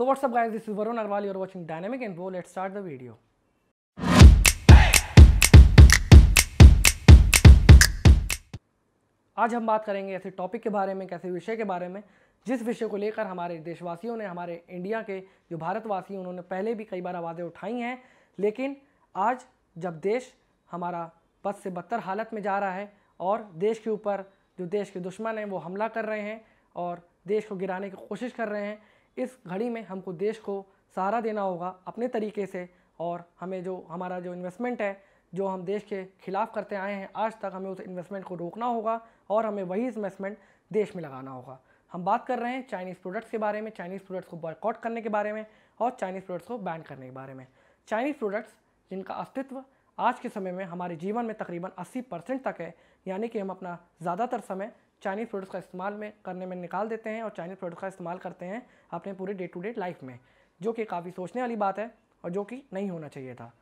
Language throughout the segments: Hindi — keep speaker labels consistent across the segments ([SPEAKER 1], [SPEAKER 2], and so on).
[SPEAKER 1] So what's up guys, this is Varun Arwal, you're watching Dynamic Info, let's start the video. आज हम बात करेंगे ऐसे टॉपिक के बारे में कैसे विषय के बारे में जिस विषय को लेकर हमारे देशवासियों ने हमारे इंडिया के जो भारतवासी उन्होंने पहले भी कई बार आवाज़ें उठाई हैं लेकिन आज जब देश हमारा बद से बदतर हालत में जा रहा है और देश के ऊपर जो देश के दुश्मन हैं वो हमला कर रहे हैं और देश को गिराने की कोशिश कर रहे हैं इस घड़ी में हमको देश को सहारा देना होगा अपने तरीके से और हमें जो हमारा जो इन्वेस्टमेंट है जो हम देश के खिलाफ करते आए हैं आज तक हमें उस इन्वेस्टमेंट को रोकना होगा और हमें वही इन्वेस्टमेंट देश में लगाना होगा हम बात कर रहे हैं चाइनीज़ प्रोडक्ट्स के बारे में चाइनीज़ प्रोडक्ट्स को बॉयकॉट करने के बारे में और चाइनीज़ प्रोडक्ट्स को बैन करने के बारे में चाइनीज़ प्रोडक्ट्स जिनका अस्तित्व आज के समय में हमारे जीवन में तकरीबन 80 परसेंट तक है यानी कि हम अपना ज़्यादातर समय चाइनीज़ प्रोडक्ट्स का इस्तेमाल में करने में निकाल देते हैं और चाइनीज़ प्रोडक्ट्स का इस्तेमाल करते हैं अपने पूरे डे टू डे लाइफ में जो कि काफ़ी सोचने वाली बात है और जो कि नहीं होना चाहिए था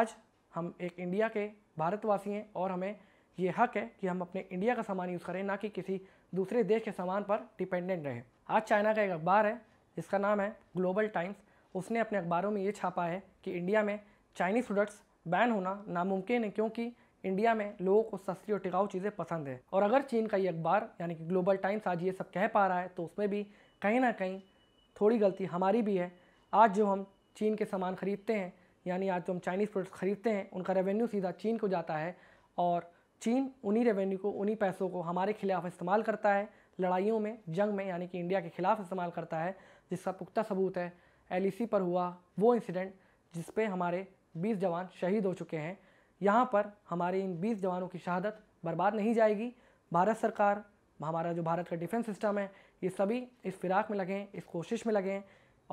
[SPEAKER 1] आज हम एक इंडिया के भारतवासी हैं और हमें ये हक है कि हम अपने इंडिया का सामान यूज़ करें ना कि किसी दूसरे देश के सामान पर डिपेंडेंट रहें आज चाइना का एक अखबार है जिसका नाम है ग्लोबल टाइम्स उसने अपने अखबारों में ये छापा है कि इंडिया में चाइनीज़ प्रोडक्ट्स बैन होना नामुमकिन है क्योंकि इंडिया में लोगों को सस्ती और टिकाऊ चीज़ें पसंद है और अगर चीन का ये अखबार यानी कि ग्लोबल टाइम्स आज ये सब कह पा रहा है तो उसमें भी कहीं ना कहीं थोड़ी गलती हमारी भी है आज जो हम चीन के सामान खरीदते हैं यानी आज जो हम चाइनीज़ प्रोडक्ट्स खरीदते हैं उनका रेवेन्यू सीधा चीन को जाता है और चीन उन्हीं रेवेन्यू को उन्हीं पैसों को हमारे खिलाफ इस्तेमाल करता है लड़ाइयों में जंग में यानी कि इंडिया के खिलाफ इस्तेमाल करता है जिसका पुख्ता सबूत है एल पर हुआ वो इंसिडेंट जिस पे हमारे 20 जवान शहीद हो चुके हैं यहाँ पर हमारे इन बीस जवानों की शहादत बर्बाद नहीं जाएगी भारत सरकार हमारा जो भारत का डिफेंस सिस्टम है ये सभी इस फिराक में लगें इस कोशिश में लगें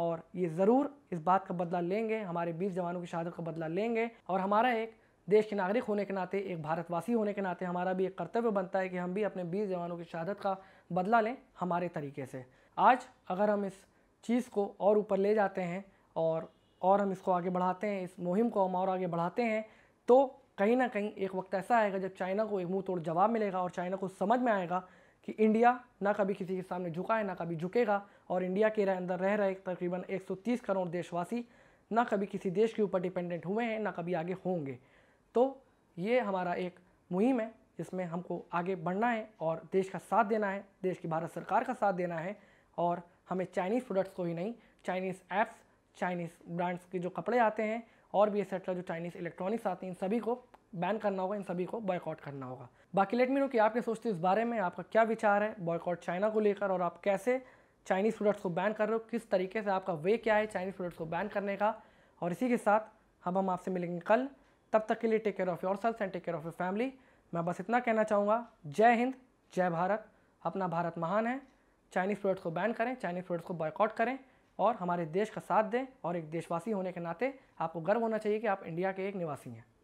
[SPEAKER 1] और ये ज़रूर इस बात का बदला लेंगे हमारे बीस जवानों की शहादत का बदला लेंगे और हमारा एक देश के नागरिक होने के नाते एक भारतवासी होने के नाते हमारा भी एक कर्तव्य बनता है कि हम भी अपने बीस जवानों की शहादत का बदला लें हमारे तरीके से आज अगर हम इस चीज़ को और ऊपर ले जाते हैं और और हम इसको आगे बढ़ाते हैं इस मुहिम को हम और आगे बढ़ाते हैं तो कहीं ना कहीं एक वक्त ऐसा आएगा जब चाइना को एक मुंह तोड़ जवाब मिलेगा और चाइना को समझ में आएगा कि इंडिया ना कभी किसी के सामने झुका है ना कभी झुकेगा और इंडिया के अंदर रह रहे तकरीबन 130 करोड़ देशवासी ना कभी किसी देश के ऊपर डिपेंडेंट हुए हैं ना कभी आगे होंगे तो ये हमारा एक मुहिम है जिसमें हमको आगे बढ़ना है और देश का साथ देना है देश की भारत सरकार का साथ देना है और हमें चाइनीज़ प्रोडक्ट्स को ही नहीं चाइनीज़ ऐप्स चाइनीज़ ब्रांड्स के जो कपड़े आते हैं और भी एक्सेट्रा जो चाइनीज़ इलेक्ट्रॉनिक्स आते हैं इन सभी को बैन करना होगा इन सभी को बॉयकॉट करना होगा बाकी लेट मी नो कि आप क्या सोचते हो इस बारे में आपका क्या विचार है बॉयकॉट चाइना को लेकर और आप कैसे चाइनीज़ प्रोडक्ट्स को बैन कर रहे हो किस तरीके से आपका वे क्या है चाइनीज़ प्रोडक्ट्स को बैन करने का और इसी के साथ हम हम आपसे मिलेंगे कल तब तक के लिए take care of yourself and take care of your family मैं बस इतना कहना चाहूँगा जय हिंद जय भारत अपना भारत महान है चाइनीज़ प्रोडक्ट्स को बैन करें चाइनीज़ प्रोडक्ट्स को बॉयकॉट करें और हमारे देश का साथ दें और एक देशवासी होने के नाते आपको गर्व होना चाहिए कि आप इंडिया के एक निवासी हैं